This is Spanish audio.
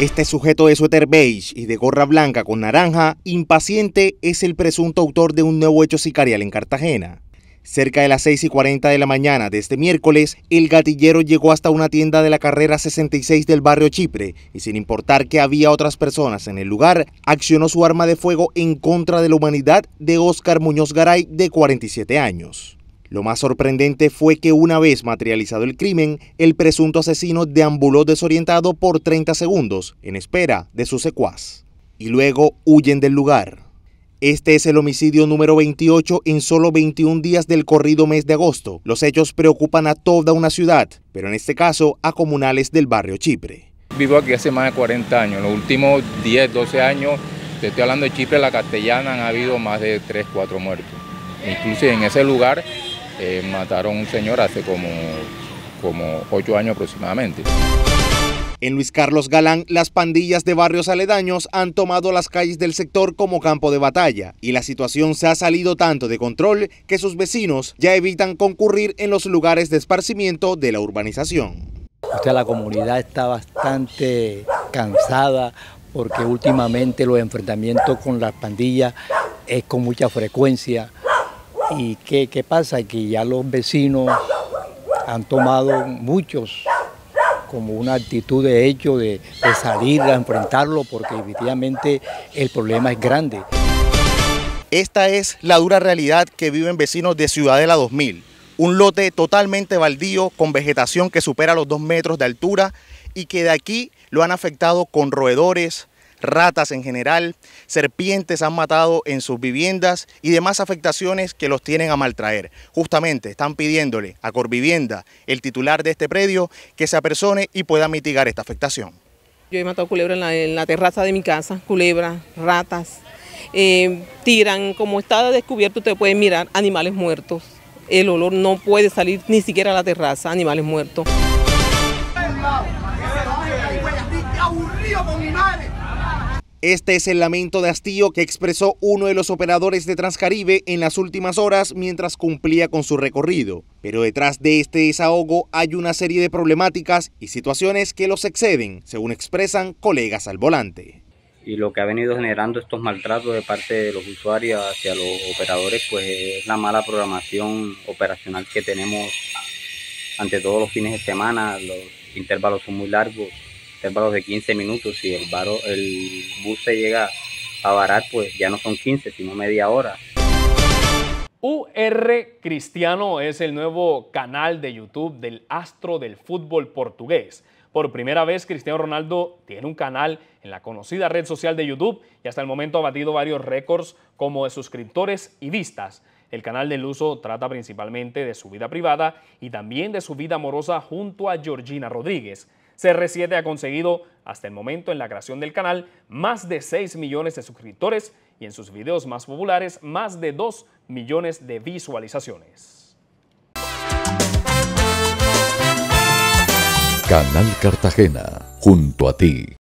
Este sujeto de suéter beige y de gorra blanca con naranja, impaciente, es el presunto autor de un nuevo hecho sicarial en Cartagena. Cerca de las 6 y 40 de la mañana de este miércoles, el gatillero llegó hasta una tienda de la carrera 66 del barrio Chipre y sin importar que había otras personas en el lugar, accionó su arma de fuego en contra de la humanidad de Oscar Muñoz Garay, de 47 años. Lo más sorprendente fue que una vez materializado el crimen, el presunto asesino deambuló desorientado por 30 segundos en espera de su secuaz y luego huyen del lugar. Este es el homicidio número 28 en solo 21 días del corrido mes de agosto. Los hechos preocupan a toda una ciudad, pero en este caso a comunales del barrio Chipre. Vivo aquí hace más de 40 años, En los últimos 10, 12 años, te estoy hablando de Chipre, la castellana, han habido más de 3, 4 muertos. Inclusive en ese lugar eh, mataron a un señor hace como, como ocho años aproximadamente. En Luis Carlos Galán, las pandillas de barrios aledaños han tomado las calles del sector como campo de batalla y la situación se ha salido tanto de control que sus vecinos ya evitan concurrir en los lugares de esparcimiento de la urbanización. la comunidad está bastante cansada porque últimamente los enfrentamientos con las pandillas es con mucha frecuencia ¿Y qué, pasa? Que ya los vecinos han tomado muchos como una actitud de hecho de, salir a enfrentarlo porque definitivamente el problema es grande. Esta es la dura realidad que viven vecinos de Ciudadela 2000, un lote totalmente baldío con vegetación que supera los dos metros de altura y que de aquí lo han afectado con roedores, ratas en general, serpientes han matado en sus viviendas y demás afectaciones que los tienen a maltraer. Justamente están pidiéndole a Corvivienda, el titular de este predio, que se apersone y pueda mitigar esta afectación. Yo he matado culebra en la, terraza de mi casa, culebra, ratas, eh, tiran, como está descubierto ustedes pueden mirar, animales muertos. El olor no puede salir ni siquiera a la terraza, animales muertos. Este es el lamento de hastío que expresó uno de los operadores de Transcaribe en las últimas horas mientras cumplía con su recorrido. Pero detrás de este desahogo hay una serie de problemáticas y situaciones que los exceden, según expresan colegas al volante. Y lo que ha venido generando estos maltratos de parte de los usuarios hacia los operadores, pues es la mala programación operacional que tenemos ante todos los fines de semana. Los intervalos son muy largos, intervalos de 15 minutos. Si el, baro, el bus se llega a varar, pues ya no son 15, sino media hora. UR Cristiano es el nuevo canal de YouTube del astro del fútbol portugués. Por primera vez, Cristiano Ronaldo tiene un canal en la conocida red social de YouTube y hasta el momento ha batido varios récords como de suscriptores y vistas. El canal del uso trata principalmente de su vida privada y también de su vida amorosa junto a Georgina Rodríguez. CR7 ha conseguido hasta el momento en la creación del canal más de 6 millones de suscriptores y en sus videos más populares más de 2 millones de visualizaciones. Canal Cartagena, junto a ti.